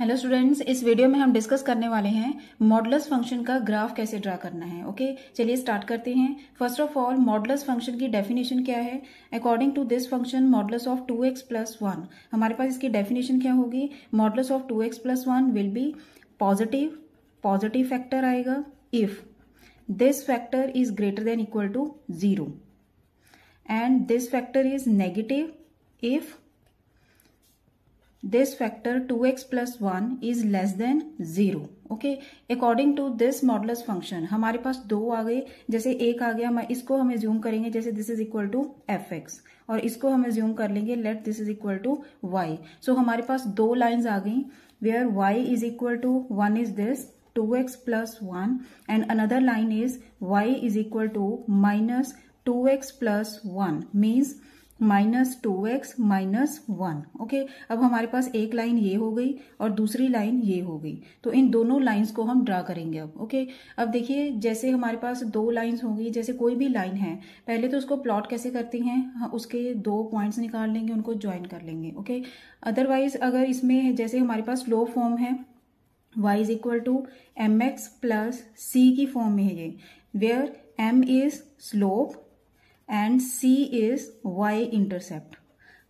Hello students इस video में हम डिस्कस करने वाले हैं मॉडलस फंक्शन का ग्राफ कैसे ड्रा करना है ओके चलिए स्टार्ट करते हैं first of all modulus function की डेफिनेशन क्या है according to this function modulus of two X plus one हमारे पास इसकी डेफिनेशन क्या होगी modulus of two X plus one will be positive positive factor आएगा if this factor is greater than equal to zero and this factor is negative if this factor 2x plus 1 is less than 0 okay according to this modulus function हमारे पास दो आ गए जैसे एक आ गया मैं इसको हम ज्यूम करेंगे जैसे this is equal to F X और इसको हम ज्यूम कर लेंगे let this is equal to Y so हमारे पास दो लाइन्स आ गई where Y is equal to one is this two X plus one and another line is Y is equal to minus two X plus one means minus two X minus one okay अब हमारे पास एक line ये हो गई और दूसरी line ये हो गई तो इन दोनों लाइंस को हम ड्रा करेंगे अब ओके okay? अब देखिए जैसे हमारे पास दो लाइंस गई जैसे कोई भी लाइन है पहले तो उसको प्लॉट कैसे करती हैं हाँ, उसके दो पॉइंट्स निकाल लेंगे उनको ज्वाइन कर लेंगे ओके okay? अदरवाइज अगर इसमें जैसे हमारे पास लो फॉर्म है Y is equal to M X plus C की फॉर्म में है ये where M is slope and C is Y intercept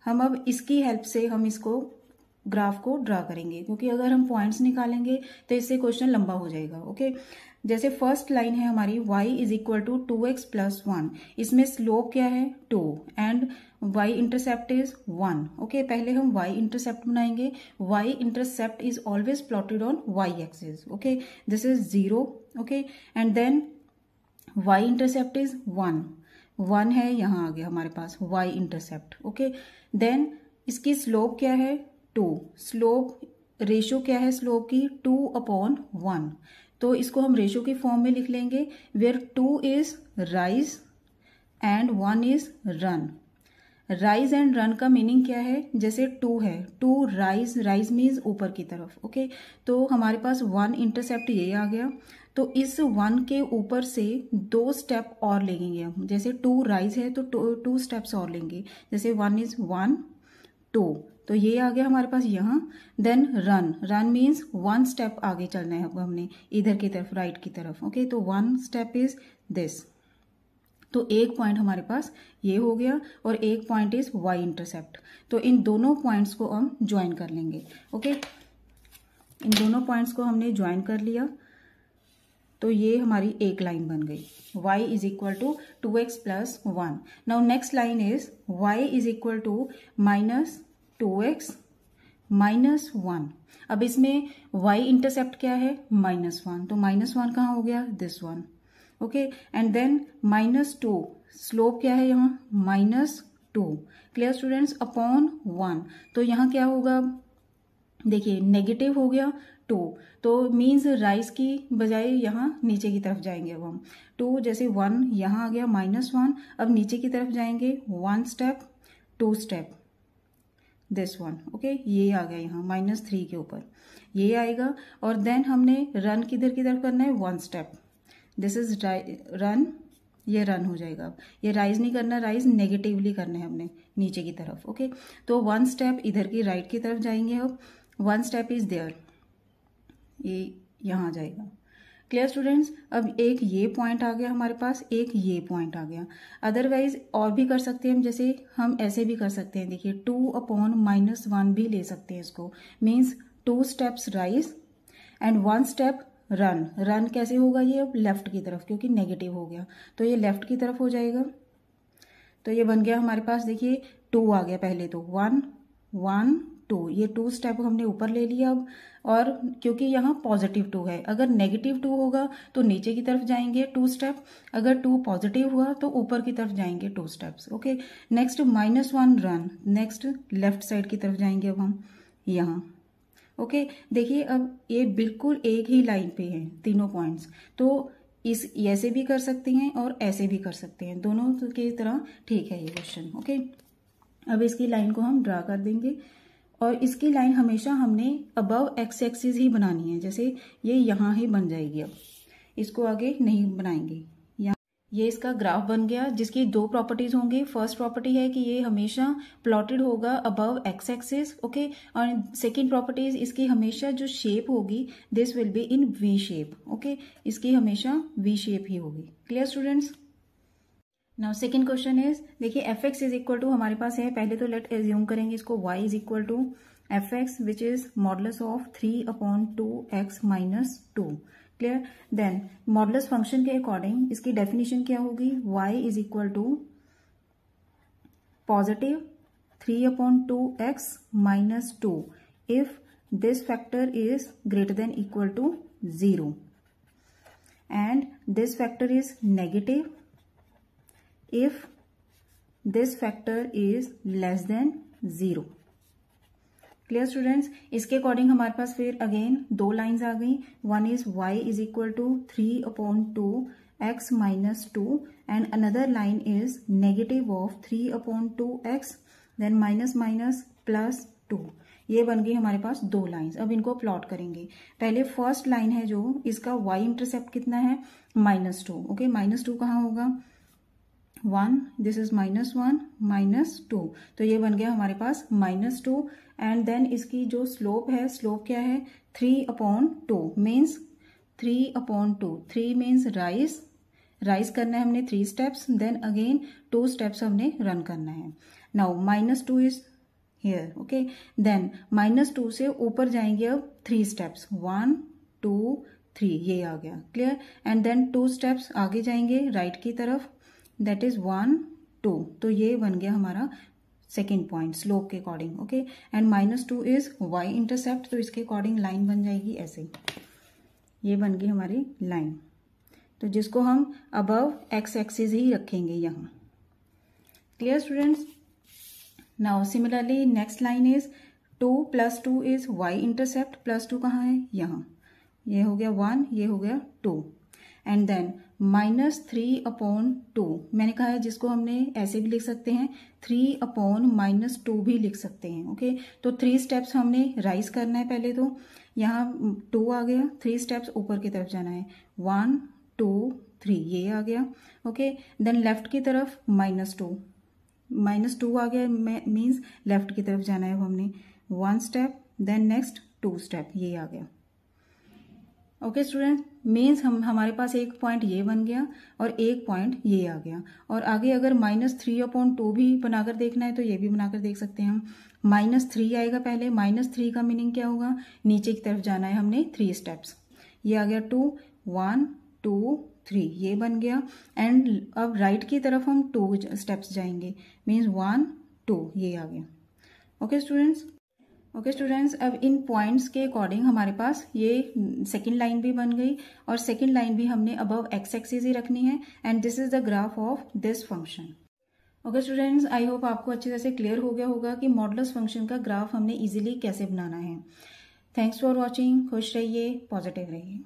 हम अब इसकी हेल्प से हम इसको ग्राफ को ड्रा करेंगे क्योंकि अगर हम पॉइंट्स निकालेंगे तो इससे क्वेश्चन लंबा हो जाएगा ओके जैसे फर्स्ट लाइन है हमारी y is equal to two X plus one इसमें स्लोप क्या है two and y intercept is one okay पहले हम y इंटरसेप्ट बनाएंगे y intercept is always plotted on y axis okay this is zero okay and then y intercept is one one है यहाँ आ गया हमारे पास वाई इंटरसेप्ट ओके देन इसकी स्लोप क्या है टू स्लोप रेशो क्या है स्लोप की टू अपॉन वन तो इसको हम रेशो के फॉर्म में लिख लेंगे where two is rise and one is run rise and run का मीनिंग क्या है जैसे टू है टू राइज राइज मीन्स ऊपर की तरफ ओके okay? तो हमारे पास वन इंटरसेप्ट ये आ गया तो इस वन के ऊपर से दो स्टेप और लेंगे हम जैसे टू राइज है तो टू, स्टेप्स और लेंगे जैसे वन इज वन टू तो ये आ गया हमारे पास यहाँ then run run means one step आगे चलना है हमने इधर की तरफ राइट की तरफ ओके तो वन स्टेप इज दिस तो एक पॉइंट हमारे पास ये हो गया और एक पॉइंट इज वाई इंटरसेप्ट तो इन दोनों पॉइंट्स को हम ज्वाइन कर लेंगे ओके okay? इन दोनों पॉइंट्स को हमने ज्वाइन कर लिया तो ये हमारी एक लाइन बन गई y is equal to two X plus one now next line is y is equal to minus two X minus one अब इसमें y इंटरसेप्ट क्या है माइनस वन तो माइनस वन कहाँ हो गया this one okay and then minus two slope क्या है यहाँ minus two clear students upon one तो यहाँ क्या होगा देखिए नेगेटिव हो गया टू तो मीन्स राइस की बजाय यहाँ नीचे की तरफ जाएंगे अब हम टू जैसे वन यहाँ आ गया माइनस वन अब नीचे की तरफ जाएंगे one step two step this one okay ये आ गया यहाँ माइनस थ्री के ऊपर ये आएगा और देन हमने रन किधर की तरफ करना है one step this is run ये रन हो जाएगा अब ये राइज नहीं करना राइज नेगेटिवली करना है हमने नीचे की तरफ ओके okay? तो वन स्टेप इधर की राइट right की तरफ जाएंगे अब वन स्टेप इज देयर ये यहाँ आ जाएगा क्लियर स्टूडेंट्स अब एक ये पॉइंट आ गया हमारे पास एक ये पॉइंट आ गया अदरवाइज और भी कर सकते हैं जैसे हम ऐसे भी कर सकते हैं देखिए टू अपॉन माइनस वन भी ले सकते हैं इसको means two steps rise and one step run run कैसे होगा ये अब लेफ्ट की तरफ क्योंकि नेगेटिव हो गया तो ये लेफ्ट की तरफ हो जाएगा तो ये बन गया हमारे पास देखिए टू आ गया पहले तो वन वन टू ये टू स्टेप हमने ऊपर ले लिया अब और क्योंकि यहाँ पॉजिटिव टू है अगर नेगेटिव टू होगा तो नीचे की तरफ जाएंगे टू स्टेप अगर टू पॉजिटिव हुआ तो ऊपर की तरफ जाएंगे two steps okay next minus one run next left side की तरफ जाएंगे अब हम यहाँ ओके okay, देखिए अब ये बिल्कुल एक ही लाइन पे है तीनों पॉइंट्स तो इस ऐसे भी कर सकते हैं और ऐसे भी कर सकते हैं दोनों की तरह ठीक है ये क्वेश्चन ओके अब इसकी लाइन को हम ड्रा कर देंगे और इसकी लाइन हमेशा हमने अबव एक्स एक्सिस ही बनानी है जैसे ये यहाँ ही बन जाएगी अब इसको आगे नहीं बनाएंगे यहाँ ये इसका ग्राफ बन गया जिसकी दो प्रॉपर्टीज होंगी फर्स्ट प्रॉपर्टी है कि ये हमेशा प्लॉटेड होगा अबव एक्स एक्सिस ओके और सेकेंड प्रॉपर्टीज इसकी हमेशा जो शेप होगी this will be in V shape okay इसकी हमेशा वी शेप ही होगी clear students now second question is देखिए F X is equal to हमारे पास है पहले तो लेट एज्यूम करेंगे इसको Y is equal to F X which is modulus of three upon two X minus two clear then modulus function के according इसकी डेफिनेशन क्या होगी Y is equal to positive three upon two X minus two if this factor is greater than equal to zero and this factor is negative if this factor is less than zero clear students? इसके according हमारे पास फिर again दो lines आ गई one is Y is equal to three upon two x minus two and another line is negative of three upon to X then minus minus plus two ये बन गई हमारे पास दो लाइन्स अब इनको प्लॉट करेंगे पहले फर्स्ट लाइन है जो इसका वाई इंटरसेप्ट कितना है minus two okay minus two कहाँ होगा one this is minus one minus two तो ये बन गया हमारे पास माइनस टू एंड देन इसकी जो स्लोप है स्लोप क्या है three upon two means three upon two three means rise rise करना है हमने three steps then again two steps हमने रन करना है now minus two is here okay then minus two से ऊपर जाएंगे अब three steps one two three ये आ गया clear and then two steps आगे जाएंगे राइट right की तरफ दैट इज वन टू तो ये बन गया हमारा सेकेंड पॉइंट स्लोप के according okay and minus two is Y intercept तो इसके अकॉर्डिंग लाइन बन जाएगी ऐसे ये बन गई हमारी लाइन तो जिसको हम अबव एक्स एक्सिस ही रखेंगे यहाँ clear students now similarly next line is two plus two is Y intercept plus two कहाँ है यहाँ ये हो गया वन ये हो गया two and then minus three upon two मैंने कहा है जिसको हमने ऐसे भी लिख सकते हैं थ्री अपॉन माइनस टू भी लिख सकते हैं ओके तो थ्री स्टेप्स हमने राइज करना है पहले तो यहाँ टू आ गया थ्री स्टेप्स ऊपर की तरफ जाना है वन टू थ्री ये आ गया ओके देन लेफ्ट की तरफ माइनस टू माइनस टू आ गया मीन्स लेफ्ट की तरफ जाना है हमने one step then next two step ये आ गया ओके स्टूडेंट मेंस हम हमारे पास एक पॉइंट ये बन गया और एक पॉइंट ये आ गया और आगे अगर माइनस थ्री अपॉइंट टू भी बनाकर देखना है तो ये भी बनाकर देख सकते हैं हम माइनस थ्री आएगा पहले माइनस थ्री का मीनिंग क्या होगा नीचे की तरफ जाना है हमने थ्री स्टेप्स ये आ गया टू वन टू थ्री ये बन गया एंड अब राइट right की तरफ हम टू स्टेप्स जाएंगे मीन्स वन टू ये आ गया okay okay, students okay students अब इन पॉइंट्स के अकॉर्डिंग हमारे पास ये सेकेंड लाइन भी बन गई और सेकेंड लाइन भी हमने अबव एक्स एक्सिस ही रखनी है and this is the graph of this function okay students I hope आपको अच्छे तरह से क्लियर हो गया होगा कि मॉडलस फंक्शन का ग्राफ हमने इजिली कैसे बनाना है थैंक्स फॉर वॉचिंग खुश रहिए पॉजिटिव रहिए